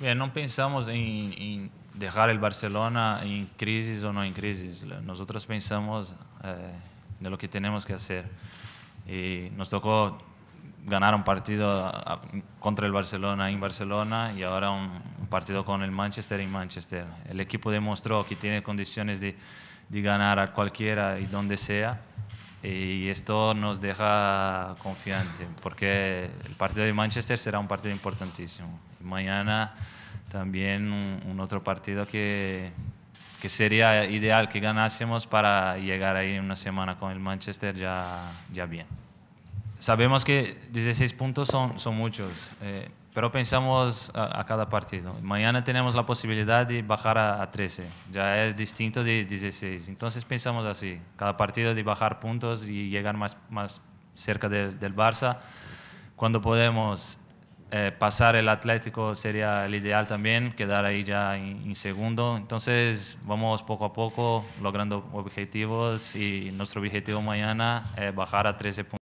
Bien, no pensamos en, dejar el Barcelona en crisis o no en crisis. Nosotros pensamos eh, en lo que tenemos que hacer. nos tocó ganar un partido contra el Barcelona en Barcelona y ahora un, partido con el Manchester en Manchester. El equipo demostró que tiene condiciones de ganar a cualquiera y donde sea y esto nos deja confiante porque el partido de Manchester será un partido importantísimo. Mañana también un, otro partido que, que, sería ideal que ganásemos para llegar ahí una semana con el Manchester ya, ya bien. Sabemos que 16 puntos son, son muchos. Eh, pero pensamos a, cada partido. Mañana tenemos la posibilidad de bajar a, 13. Ya es distinto de 16. Entonces pensamos así. Cada partido de bajar puntos y llegar más, más cerca del Barça. Cuando podemos eh, pasar el Atlético sería el ideal también, quedar ahí ya en, en, segundo. Entonces vamos poco a poco logrando objetivos y nuestro objetivo mañana es eh, bajar a 13 puntos.